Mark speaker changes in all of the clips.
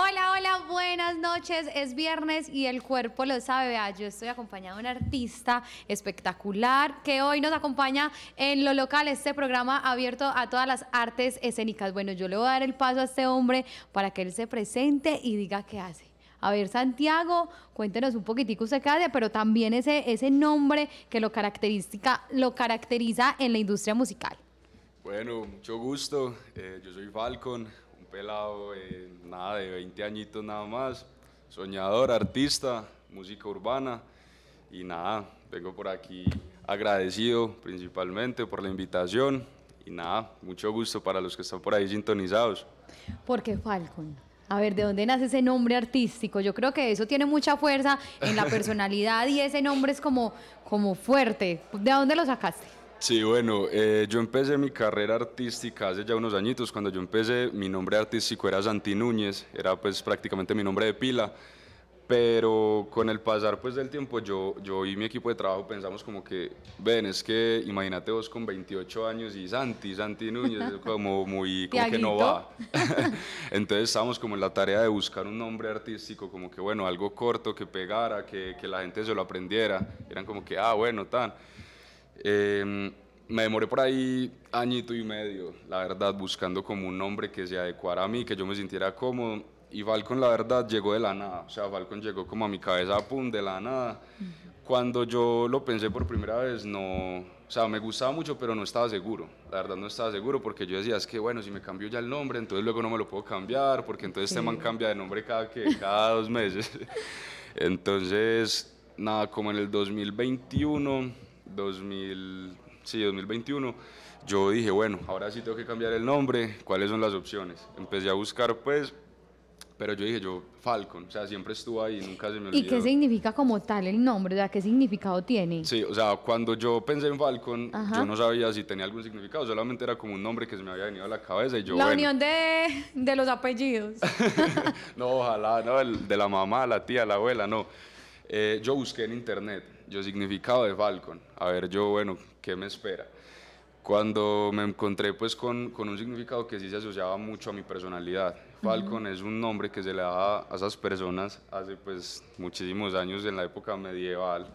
Speaker 1: Hola, hola, buenas noches. Es viernes y el cuerpo lo sabe. Ah, yo estoy acompañado de un artista espectacular que hoy nos acompaña en lo local, este programa abierto a todas las artes escénicas. Bueno, yo le voy a dar el paso a este hombre para que él se presente y diga qué hace. A ver, Santiago, cuéntenos un poquitico usted qué hace, pero también ese, ese nombre que lo, característica, lo caracteriza en la industria musical.
Speaker 2: Bueno, mucho gusto. Eh, yo soy Falcon, pelado, eh, nada de 20 añitos nada más, soñador, artista, música urbana y nada, vengo por aquí agradecido principalmente por la invitación y nada, mucho gusto para los que están por ahí sintonizados.
Speaker 1: Porque Falcon. A ver, ¿de dónde nace ese nombre artístico? Yo creo que eso tiene mucha fuerza en la personalidad y ese nombre es como, como fuerte. ¿De dónde lo sacaste?
Speaker 2: Sí, bueno, eh, yo empecé mi carrera artística hace ya unos añitos. Cuando yo empecé, mi nombre artístico era Santi Núñez, era pues prácticamente mi nombre de pila. Pero con el pasar pues del tiempo, yo, yo y mi equipo de trabajo pensamos como que, ven, es que imagínate vos con 28 años y Santi, Santi Núñez, como muy, como que no va. Entonces estábamos como en la tarea de buscar un nombre artístico, como que bueno, algo corto, que pegara, que, que la gente se lo aprendiera. Eran como que, ah, bueno, tan... Em, me demoré por ahí añito y medio, la verdad, buscando como un nombre que se adecuara a mí, que yo me sintiera cómodo. Y Falcon, la verdad, llegó de la nada. O sea, Falcon llegó como a mi cabeza, pum, de la nada. Cuando yo lo pensé por primera vez, no. O sea, me gustaba mucho, pero no estaba seguro. La verdad, no estaba seguro porque yo decía, es que bueno, si me cambio ya el nombre, entonces luego no me lo puedo cambiar, porque entonces este man cambia de nombre cada, que, cada dos meses. entonces, nada, como en el 2021 2000, sí, 2021, yo dije, bueno, ahora sí tengo que cambiar el nombre, ¿cuáles son las opciones? Empecé a buscar, pues, pero yo dije, yo, Falcon, o sea, siempre estuvo ahí, nunca se me olvidó. ¿Y qué
Speaker 1: significa como tal el nombre? O sea, ¿qué significado tiene?
Speaker 2: Sí, o sea, cuando yo pensé en Falcon, yo no sabía si tenía algún significado, solamente era como un nombre que se me había venido a la cabeza y yo, La unión
Speaker 1: de, de, los apellidos.
Speaker 2: no, ojalá, no, de la mamá, la tía, la abuela, no. Eh, yo busqué en internet, yo significado de Falcon, a ver yo, bueno, ¿qué me espera? Cuando me encontré pues con, con un significado que sí se asociaba mucho a mi personalidad. Falcon es un nombre que se le da a esas personas hace pues muchísimos años en la época medieval,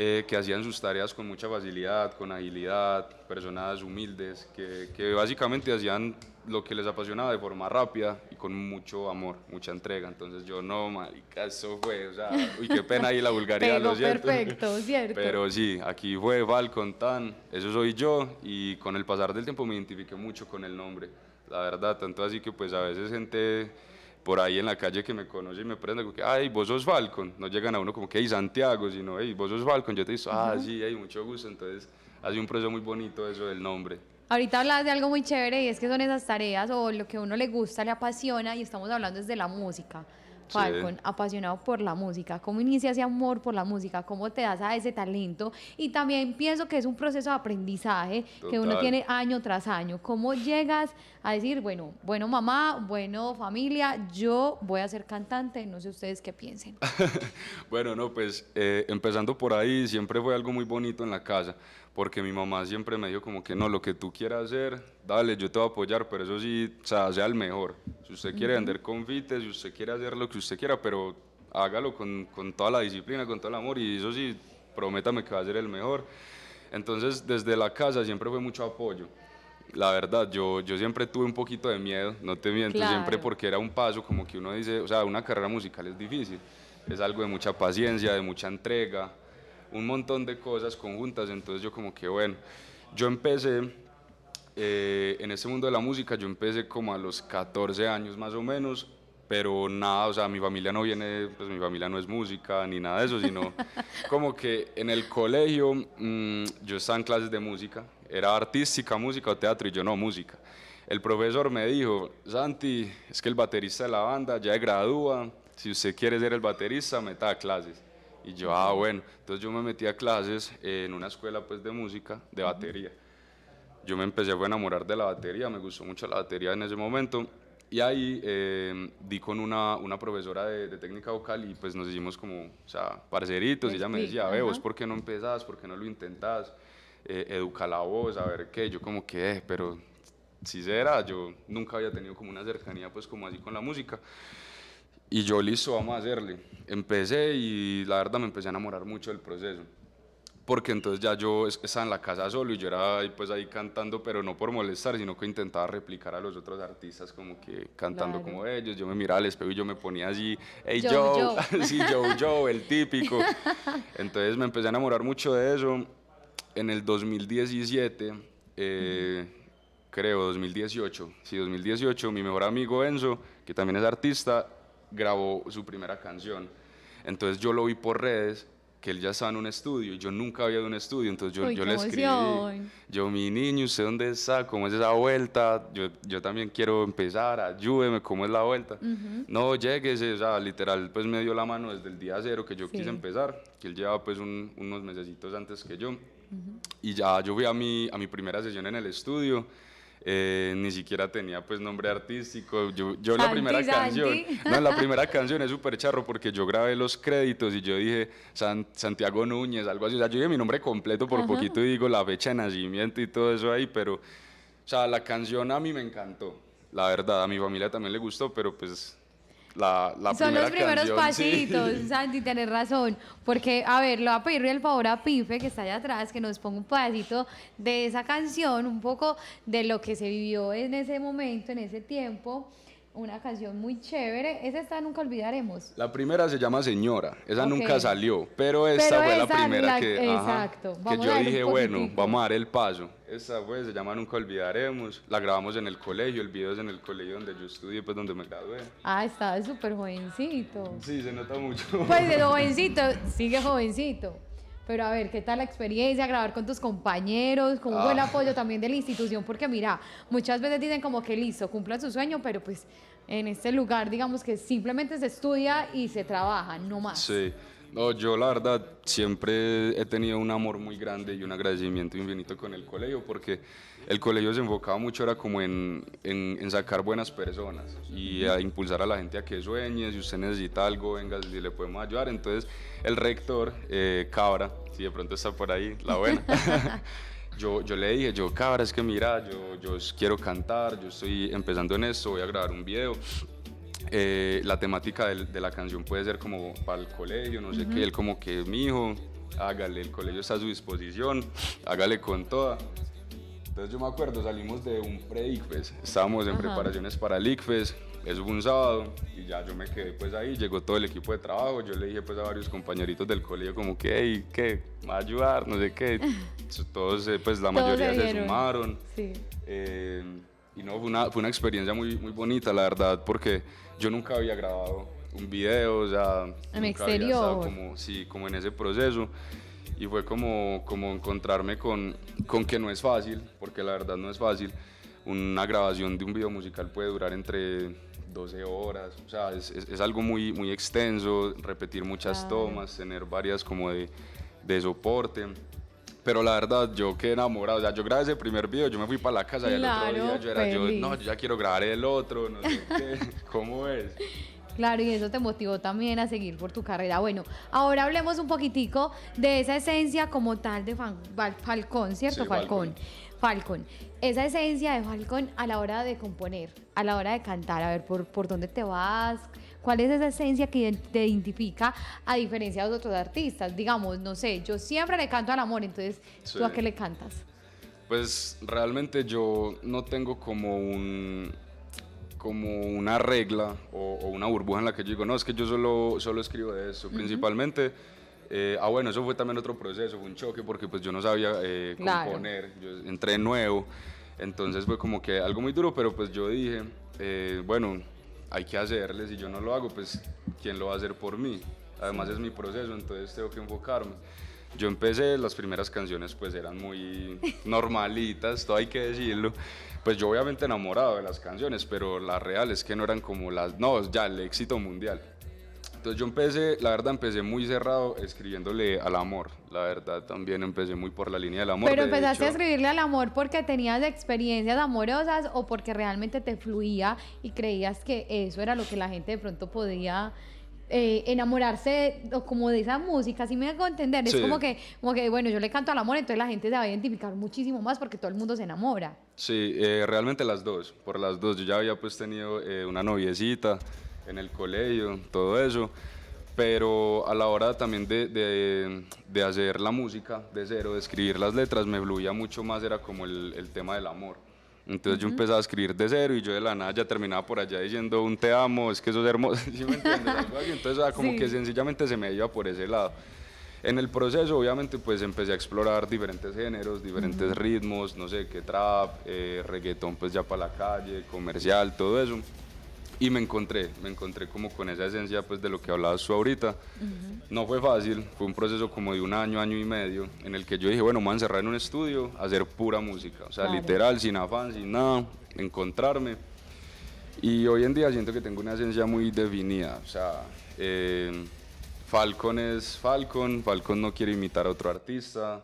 Speaker 2: eh, que hacían sus tareas con mucha facilidad, con agilidad, personas humildes, que, básicamente hacían lo que les apasionaba de forma rápida y con mucho amor, mucha entrega. Entonces yo no, marica, caso fue, o sea, uy, qué pena ahí la vulgaridad, lo siento. perfecto,
Speaker 1: cierto. Pero
Speaker 2: sí, aquí fue Falcon Tan, eso soy yo y con el pasar del tiempo me identifiqué mucho con el nombre, la verdad, tanto así que pues a veces gente por ahí en la calle que me conoce y me prende, como que, ay, vos sos Falcon. No llegan a uno como que, ay, Santiago, sino, ay, vos sos Falcon. Yo te digo, ah, sí, hay mucho gusto. Entonces, hace un proceso muy bonito eso del nombre.
Speaker 1: Ahorita hablas de algo muy chévere y es que son esas tareas o lo que a uno le gusta, le apasiona y estamos hablando desde la música. Falcon, apasionado por la música. ¿Cómo inicia ese amor por la música? ¿Cómo te das a ese talento? Y también pienso que es un proceso de aprendizaje que uno tiene año tras año. ¿Cómo llegas a decir, bueno, bueno mamá, bueno familia, yo voy a ser cantante? No sé ustedes qué piensen.
Speaker 2: bueno, no, pues eh, empezando por ahí, siempre fue algo muy bonito en la casa porque mi mamá siempre me dijo como que no, lo que tú quieras hacer, dale, yo te voy a apoyar, pero eso sí, o sea, sea el mejor. Si usted quiere vender confites, si usted quiere hacer lo que usted quiera, pero hágalo con, toda la disciplina, con todo el amor y eso sí, prométame que va a ser el mejor. Entonces, desde la casa siempre fue mucho apoyo. La verdad, yo, yo siempre tuve un poquito de miedo, no te miento, siempre porque era un paso como que uno dice, o sea, una carrera musical es difícil, es algo de mucha paciencia, de mucha entrega, un montón de cosas conjuntas, entonces yo como que bueno, yo empecé eh, en ese mundo de la música, yo empecé como a los 14 años más o menos, pero nada, o sea, mi familia no viene, pues mi familia no es música ni nada de eso, sino como que en el colegio mm, yo estaba en clases de música, era artística, música o teatro y yo no, música. El profesor me dijo, Santi, es que el baterista de la banda ya es gradúa, si usted quiere ser el baterista, meta clases. Y yo, ah, bueno, entonces yo me metí a clases en una escuela pues de música, de batería. Yo me empecé a enamorar de la batería, me gustó mucho la batería en ese momento. Y ahí em, di con una, una profesora de, técnica vocal y pues nos hicimos como, o sea, parceritos. Y ella me decía, ve, vos por qué no empezás, por qué no lo intentás, eh, educa la voz, a ver qué. Yo como que, eh, pero si será, yo nunca había tenido como una cercanía pues como así con la música. Y yo, listo, vamos a hacerle. Empecé y la verdad me empecé a enamorar mucho del proceso. Porque entonces ya yo estaba en la casa solo y yo era pues ahí cantando, pero no por molestar, sino que intentaba replicar a los otros artistas como que cantando como ellos. Yo me miraba al espejo y yo me ponía así, hey Joe, Joe. sí, Joe, Joe, el típico. Entonces me empecé a enamorar mucho de eso. En el 2017, eh, creo, 2018. Sí, 2018, mi mejor amigo Enzo, que también es artista, grabó su primera canción. Entonces yo lo vi por redes que él ya estaba en un estudio yo nunca había ido a un estudio, entonces yo, yo le escribí, yo mi niño, ¿usted dónde está? ¿Cómo es esa vuelta? Yo, yo también quiero empezar, ayúdeme, ¿cómo es la vuelta? No, lléguese, o sea, literal, pues me dio la mano desde el día cero que yo quise empezar, que él llevaba pues unos mesecitos antes que yo, y ya yo fui a mi, a mi primera sesión en el estudio, eh, ni siquiera tenía pues nombre artístico. Yo, yo la primera canción, no, la primera canción es súper charro porque yo grabé los créditos y yo dije Santiago Núñez, algo así. O sea, yo dije mi nombre completo por poquito y digo la fecha de nacimiento y todo eso ahí, pero, o sea, la canción a mí me encantó. La verdad, a mi familia también le gustó, pero pues son los primeros pasitos,
Speaker 1: Santi, tenés razón. Porque, a ver, lo voy a pedirle el favor a Pife, que está allá atrás, que nos ponga un pasito de esa canción, un poco de lo que se vivió en ese momento, en ese tiempo una canción muy chévere. Esa esta nunca olvidaremos.
Speaker 2: La primera se llama Señora, esa nunca salió, pero esta fue la primera que, exacto. que yo dije, bueno, vamos a dar el paso. Esta fue se llama Nunca Olvidaremos, la grabamos en el colegio, el video es en el colegio donde yo estudié, pues donde me gradué.
Speaker 1: Ah, estaba súper jovencito.
Speaker 2: Sí, se nota mucho. Pues de
Speaker 1: jovencito, sigue jovencito. Pero a ver, ¿qué tal la experiencia? Grabar con tus compañeros, con un buen apoyo también de la institución, porque mira, muchas veces dicen como que listo, cumplan su sueño, pero pues en este lugar digamos que simplemente se estudia y se trabaja, no más. Sí
Speaker 2: yo la verdad siempre he tenido un amor muy grande y un agradecimiento infinito con el colegio porque el colegio se enfocaba mucho era como en, en, sacar buenas personas y a impulsar a la gente a que sueñe, si usted necesita algo, venga, si le podemos ayudar. Entonces el rector, eh, Cabra, si de pronto está por ahí, la buena. Yo, yo, le dije, yo cabra, es que mira, yo, yo quiero cantar, yo estoy empezando en eso, voy a grabar un video. Eh, la temática de, la canción puede ser como para el colegio, no sé qué, él como que mi hijo, hágale, el colegio está a su disposición, hágale con toda. Entonces yo me acuerdo, salimos de un pre-ICFES, estábamos en preparaciones para el ICFES, es un sábado y ya yo me quedé pues ahí, llegó todo el equipo de trabajo, yo le dije pues a varios compañeritos del colegio como que, que, ¿qué? ¿Me va a ayudar? No sé qué. Todos, eh, pues la mayoría se, sumaron. Sí. Eh, y no, fue una, fue una experiencia muy, muy bonita, la verdad, porque yo nunca había grabado un video, o sea, en nunca exterior. como, sí, como en ese proceso y fue como, como encontrarme con, con que no es fácil, porque la verdad no es fácil. Una grabación de un video musical puede durar entre 12 horas, o sea, es, algo muy, muy extenso, repetir muchas tomas, tener varias como de, de soporte pero la verdad, yo quedé enamorado. O sea, yo grabé ese primer video, yo me fui para la casa y el otro día yo era yo, no, yo ya quiero grabar el otro, no sé ¿Cómo es?
Speaker 1: Claro, y eso te motivó también a seguir por tu carrera. Bueno, ahora hablemos un poquitico de esa esencia como tal de Falcón, ¿cierto? Falcón. Falcón. Esa esencia de Falcón a la hora de componer, a la hora de cantar, a ver por, por dónde te vas, ¿Cuál es esa esencia que te identifica a diferencia de los otros artistas? Digamos, no sé, yo siempre le canto al amor, entonces, ¿tú a qué le cantas?
Speaker 2: Pues realmente yo no tengo como un como una regla o, una burbuja en la que yo digo, no, es que yo solo, solo escribo de eso, principalmente. Eh, ah, bueno, eso fue también otro proceso, fue un choque porque pues yo no sabía eh, componer, yo entré nuevo, entonces fue como que algo muy duro, pero pues yo dije, eh, bueno, hay que hacerle, si yo no lo hago, pues ¿quién lo va a hacer por mí? Además es mi proceso, entonces tengo que enfocarme. Yo empecé, las primeras canciones pues eran muy normalitas, todo hay que decirlo. Pues yo obviamente enamorado de las canciones, pero las reales que no eran como las, no, ya el éxito mundial. Entonces yo empecé, la verdad empecé muy cerrado escribiéndole al amor, la verdad también empecé muy por la línea del amor. Pero empezaste a
Speaker 1: escribirle al amor porque tenías experiencias amorosas o porque realmente te fluía y creías que eso era lo que la gente de pronto podía eh, enamorarse o como de esa música, si me hago entender, es como que, como que, bueno, yo le canto al amor, entonces la gente se va a identificar muchísimo más porque todo el mundo se enamora.
Speaker 2: Sí, eh, realmente las dos, por las dos, yo ya había pues tenido eh, una noviecita en el colegio, todo eso. Pero a la hora también de, de, hacer la música de cero, de escribir las letras, me fluía mucho más, era como el, tema del amor. Entonces yo empezaba a escribir de cero y yo de la nada ya terminaba por allá diciendo un te amo, es que eso es hermoso, Entonces como que sencillamente se me iba por ese lado. En el proceso obviamente pues empecé a explorar diferentes géneros, diferentes ritmos, no sé, qué trap, eh, reggaetón pues ya para la calle, comercial, todo eso y me encontré, me encontré como con esa esencia pues de lo que hablabas tú ahorita. No fue fácil, fue un proceso como de un año, año y medio, en el que yo dije, bueno, me voy a encerrar en un estudio, hacer pura música, o sea, literal, sin afán, sin nada, encontrarme. Y hoy en día siento que tengo una esencia muy definida, o sea, eh, Falcon es Falcon, Falcon no quiere imitar a otro artista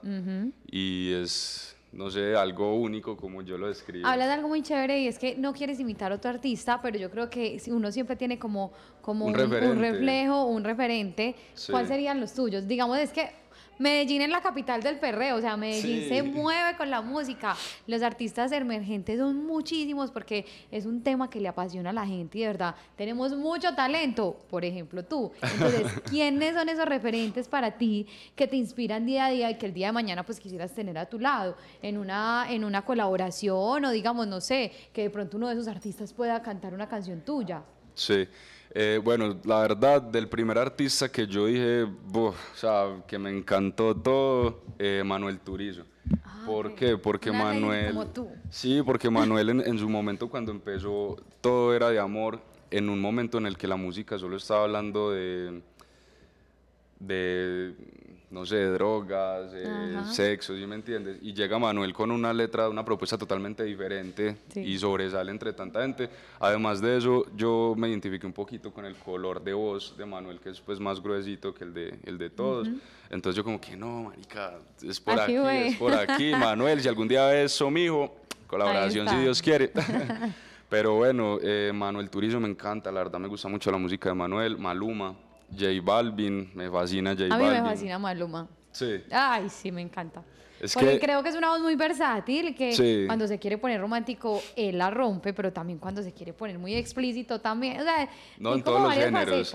Speaker 2: y es no sé, algo único como yo lo describo. Habla
Speaker 1: de algo muy chévere y es que no quieres imitar a otro artista, pero yo creo que uno siempre tiene como, como un, reflejo, un referente. ¿Cuáles serían los tuyos? Digamos, es que Medellín es la capital del perreo, o sea, Medellín se mueve con la música. Los artistas emergentes son muchísimos porque es un tema que le apasiona a la gente y de verdad tenemos mucho talento, por ejemplo tú. Entonces, ¿quiénes son esos referentes para ti que te inspiran día a día y que el día de mañana pues quisieras tener a tu lado en una, en una colaboración o digamos, no sé, que de pronto uno de esos artistas pueda cantar una canción tuya?
Speaker 2: Sí. Eh, bueno, la verdad, del primer artista que yo dije, o sea, que me encantó todo, eh, Manuel Turizo. Ah, ¿Por qué? Porque Manuel... Como tú. Sí, porque Manuel en, en su momento cuando empezó, todo era de amor, en un momento en el que la música solo estaba hablando de, de no sé, drogas, eh, sexo, ¿sí me entiendes? Y llega Manuel con una letra, una propuesta totalmente diferente y sobresale entre tanta gente. Además de eso, yo me identifiqué un poquito con el color de voz de Manuel, que es pues más gruesito que el de, el de todos. Entonces yo como que, no, marica, es por aquí, es por aquí, Manuel, si algún día ves eso, mijo, colaboración si Dios quiere. Pero bueno, eh, Manuel turismo me encanta, la verdad me gusta mucho la música de Manuel, Maluma, J Balvin, me fascina J Balvin. A mí me fascina Maluma. Sí.
Speaker 1: Ay, sí, me encanta. creo que es una voz muy versátil, que cuando se quiere poner romántico, él la rompe, pero también cuando se quiere poner muy explícito, también. no, en todos los géneros.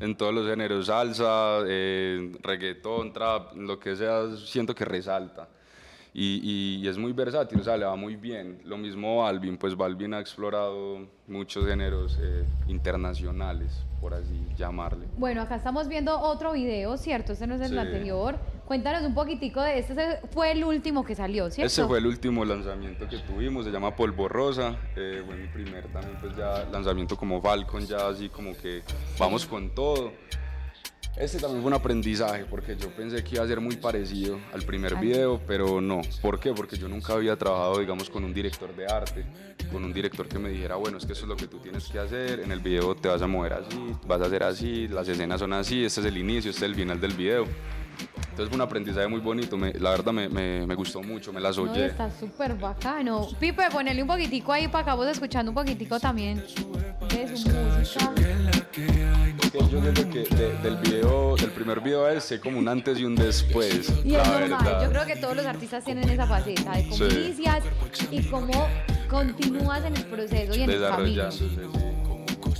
Speaker 2: En todos los géneros, salsa, eh, reggaetón, trap, lo que sea, siento que resalta. Y, es muy versátil, o sea, le va muy bien. Lo mismo Balvin, pues Balvin ha explorado muchos géneros eh, internacionales, por así llamarle.
Speaker 1: Bueno, acá estamos viendo otro video, ¿cierto? Ese no es el anterior. Cuéntanos un poquitico de este, fue el último que salió, ¿cierto? Ese fue el
Speaker 2: último lanzamiento que tuvimos, se llama Polvorosa, eh, fue mi primer también pues ya lanzamiento como Falcon, ya así como que vamos con todo. Este también fue un aprendizaje porque yo pensé que iba a ser muy parecido al primer video, pero no. ¿Por qué? Porque yo nunca había trabajado, digamos, con un director de arte, con un director que me dijera, bueno, es que eso es lo que tú tienes que hacer, en el video te vas a mover así, vas a hacer así, las escenas son así, este es el inicio, este es el final del video. Entonces fue un aprendizaje muy bonito, la verdad me, gustó mucho, me las oye. está
Speaker 1: súper bacano. Pipe, ponele un poquitico ahí para de escuchando un poquitico también su
Speaker 2: música. Pues yo, creo que del video, del primer video a como un antes y un después. Y es normal, yo creo
Speaker 1: que todos los artistas tienen esa faceta de cómo inicias y cómo continúas en el proceso y en el camino.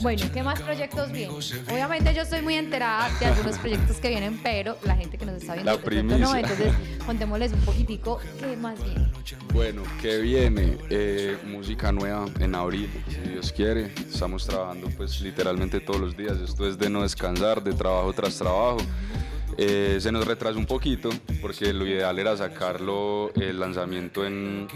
Speaker 1: Bueno, ¿qué más proyectos vienen? Obviamente yo estoy muy enterada de algunos proyectos que vienen, pero la gente que nos está viendo... La primicia. No, entonces contémosles un poquitico qué más viene.
Speaker 2: Bueno, ¿qué viene? Eh, música nueva en abril, si Dios quiere. Estamos trabajando pues literalmente todos los días. Esto es de no descansar, de trabajo tras trabajo. Eh, se nos retrasa un poquito porque lo ideal era sacarlo el lanzamiento en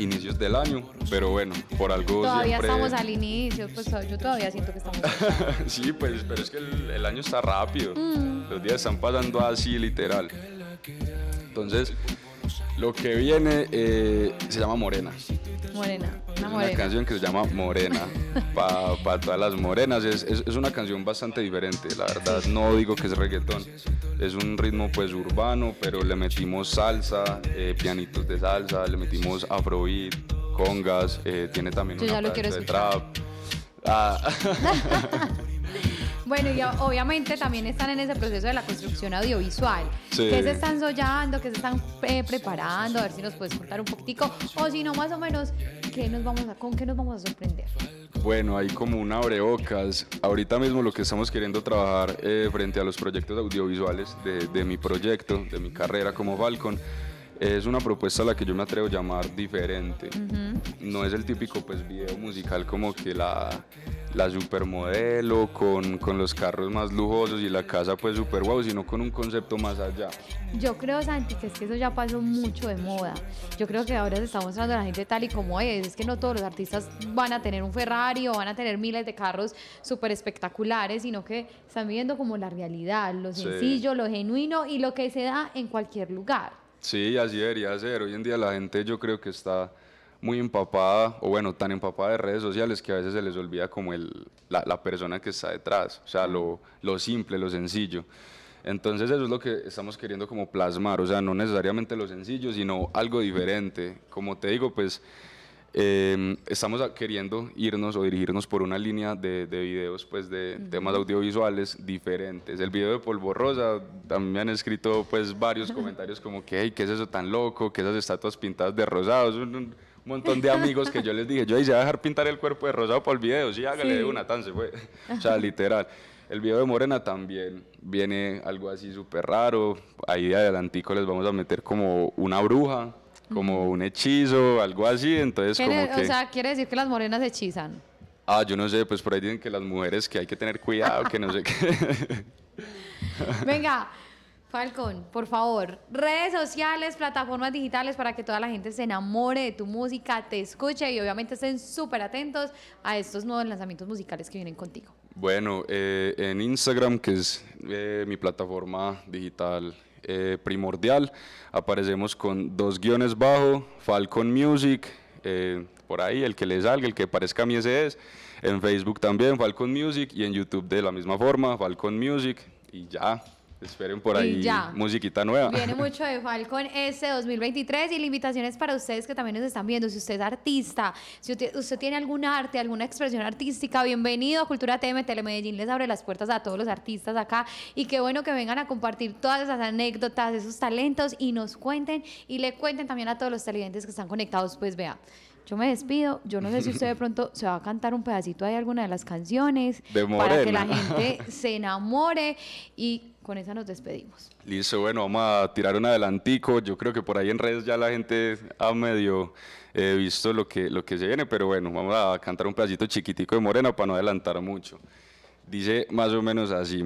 Speaker 2: inicios del año, pero bueno, por algo Todavía estamos al
Speaker 1: inicio, pues yo todavía siento que estamos...
Speaker 2: sí, pues, pero es que el, año está rápido, mm. los días están pasando así literal. Entonces, lo que viene eh, se llama Morena.
Speaker 1: Morena, una canción
Speaker 2: que se llama Morena. Para todas las morenas. Es, una canción bastante diferente, la verdad. No digo que es reggaetón. Es un ritmo pues urbano, pero le metimos salsa, eh, pianitos de salsa, le metimos afrobeat, congas. Eh, tiene también un una de trap. Ah.
Speaker 1: Bueno, y obviamente también están en ese proceso de la construcción audiovisual. ¿Qué se están soñando? ¿Qué se están eh, preparando? A ver si nos puedes contar un poquitico. O si no, más o menos, ¿qué nos vamos a, ¿con qué nos vamos a sorprender?
Speaker 2: Bueno, hay como una abrebocas. Ahorita mismo lo que estamos queriendo trabajar eh, frente a los proyectos audiovisuales de, mi proyecto, de mi carrera como Falcon, es una propuesta a la que yo me atrevo a llamar diferente. No es el típico pues video musical como que la la supermodelo, con, los carros más lujosos y la casa pues super guau, wow, sino con un concepto más allá.
Speaker 1: Yo creo, Santi, que es que eso ya pasó mucho de moda. Yo creo que ahora se está mostrando a la gente tal y como es. Es que no todos los artistas van a tener un Ferrari o van a tener miles de carros súper espectaculares, sino que están viviendo como la realidad, lo sencillo, lo genuino y lo que se da en cualquier lugar.
Speaker 2: Sí, así debería ser. Hoy en día la gente yo creo que está muy empapada, o bueno, tan empapada de redes sociales que a veces se les olvida como el, la, persona que está detrás, o sea, lo, lo simple, lo sencillo. Entonces eso es lo que estamos queriendo como plasmar, o sea, no necesariamente lo sencillo, sino algo diferente. Como te digo, pues em, estamos queriendo irnos o dirigirnos por una línea de, de videos, pues de temas audiovisuales diferentes. El video de Polvo Rosa, también me han escrito pues varios comentarios como que, hey, ¿qué es eso tan loco? ¿Qué esas estatuas pintadas de rosado? un montón de amigos que yo les dije, yo dije, a dejar pintar el cuerpo de rosado por el video, sí, hágale una, tan se fue. O sea, literal. El video de Morena también viene algo así súper raro. Ahí de adelantico les vamos a meter como una bruja, como un hechizo, algo así. Entonces, como que... O sea,
Speaker 1: quiere decir que las morenas hechizan.
Speaker 2: Ah, yo no sé, pues por ahí dicen que las mujeres que hay que tener cuidado, que no sé qué.
Speaker 1: Venga, Falcón, por favor, redes sociales, plataformas digitales para que toda la gente se enamore de tu música, te escuche y obviamente estén súper atentos a estos nuevos lanzamientos musicales que vienen contigo.
Speaker 2: Bueno, eh, en Instagram, que es eh, mi plataforma digital eh, primordial, aparecemos con dos guiones bajo, Falcon Music, por ahí, el que le salga, el que parezca a mí ese es, en Facebook también, Falcon Music, y en YouTube de la misma forma, Falcon Music, y ya. Esperen por ahí musiquita nueva. Viene mucho
Speaker 1: de Falcon este 2023 y la invitación es para ustedes que también nos están viendo. Si usted es artista, si usted, tiene algún arte, alguna expresión artística, bienvenido a Cultura TM Telemedellín. Les abre las puertas a todos los artistas acá y qué bueno que vengan a compartir todas esas anécdotas, esos talentos y nos cuenten y le cuenten también a todos los televidentes que están conectados. Pues vea, yo me despido. Yo no sé si usted de pronto se va a cantar un pedacito Ahí alguna de las canciones para que la gente se enamore y con esa nos
Speaker 2: despedimos. Listo, bueno, vamos a tirar un adelantico. Yo creo que por ahí en redes ya la gente ha medio eh, visto lo que, lo que se viene, pero bueno, vamos a cantar un pedacito chiquitico de Morena para no adelantar mucho. Dice más o menos así.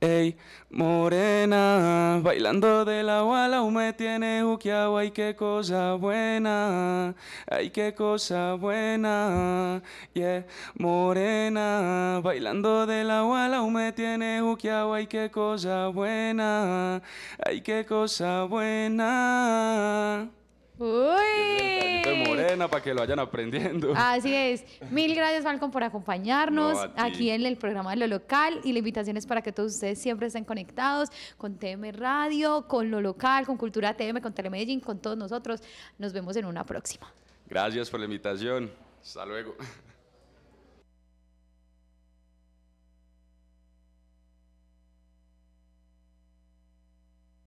Speaker 2: Ey, morena, bailando de la al me tiene juqueado, ay qué cosa buena, ay qué cosa buena, yeah, morena, bailando de la guala, me tiene juqueado, ay qué cosa buena, ay qué cosa buena.
Speaker 1: Uy. morena
Speaker 2: para que lo vayan aprendiendo. Así
Speaker 1: es. Mil gracias, Malcolm, por acompañarnos aquí en el programa de lo local. Y la invitación es para que todos ustedes siempre estén conectados con TM Radio, con lo local, con Cultura TM, con Telemedellín, con todos nosotros. Nos vemos en una próxima.
Speaker 2: Gracias por la invitación. Hasta luego.